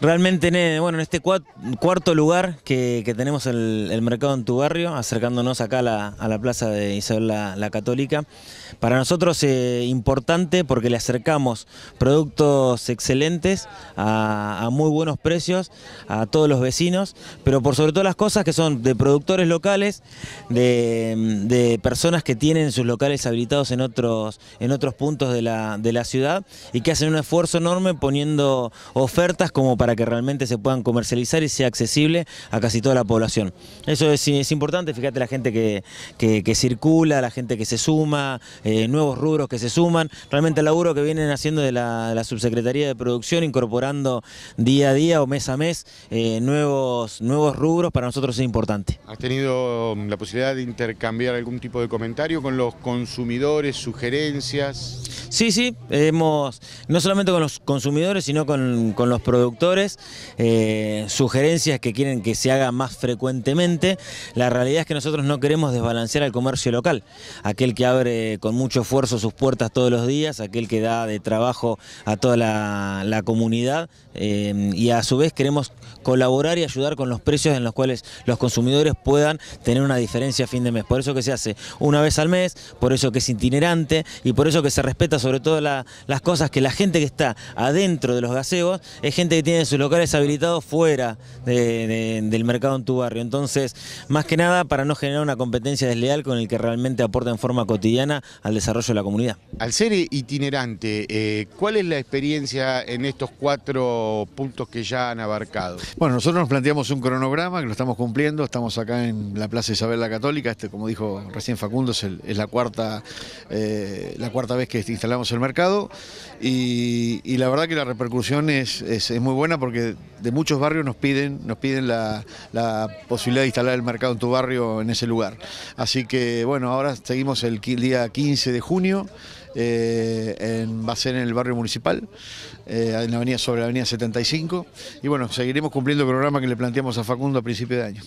Realmente, bueno, en este cuarto lugar que, tenemos el, mercado en tu barrio, acercándonos acá a la, plaza de Isabel la, Católica, para nosotros es eh, importante porque le acercamos productos excelentes a, muy buenos precios a todos los vecinos, pero por sobre todo las cosas que son de productores locales, de, personas que tienen sus locales habilitados en otros, en otros puntos de la ciudad y que hacen un esfuerzo enorme poniendo ofertas como para que realmente se puedan comercializar y sea accesible a casi toda la población. Eso es, importante, fíjate la gente que, circula, la gente que se suma, eh, nuevos rubros que se suman, realmente el laburo que vienen haciendo de la, Subsecretaría de Producción, incorporando día a día o mes a mes eh, nuevos, nuevos rubros, para nosotros es importante. ¿Has tenido mm, la posibilidad de intercambiar algún tipo de comentario con los consumidores, sugerencias? Sí, sí, hemos, no solamente con los consumidores, sino con, los productores, eh, sugerencias que quieren que se haga más frecuentemente. La realidad es que nosotros no queremos desbalancear al comercio local, aquel que abre con mucho esfuerzo sus puertas todos los días, aquel que da de trabajo a toda la, comunidad eh, y a su vez queremos colaborar y ayudar con los precios en los cuales los consumidores puedan tener una diferencia a fin de mes. Por eso que se hace una vez al mes, por eso que es itinerante y por eso que se respeta sobre todo las cosas que la gente que está adentro de los gaseos es gente que tiene sus locales habilitados fuera del mercado en tu barrio. Entonces, más que nada para no generar una competencia desleal con el que realmente aporta en forma cotidiana al desarrollo de la comunidad. Al ser itinerante, eh, ¿cuál es la experiencia en estos cuatro puntos que ya han abarcado? Bueno, nosotros nos planteamos un cronograma que lo estamos cumpliendo, estamos acá en la Plaza Isabel la Católica, este, como dijo recién Facundo, es, la, cuarta, eh, la cuarta vez que instalamos el mercado y, la verdad que la repercusión es, muy buena porque de muchos barrios nos piden, nos piden la, posibilidad de instalar el mercado en tu barrio, en ese lugar. Así que bueno, ahora seguimos el día 15 de junio. Eh, va a ser en el barrio municipal, eh, en la avenida, sobre la avenida 75, y bueno, seguiremos cumpliendo el programa que le planteamos a Facundo a principio de año.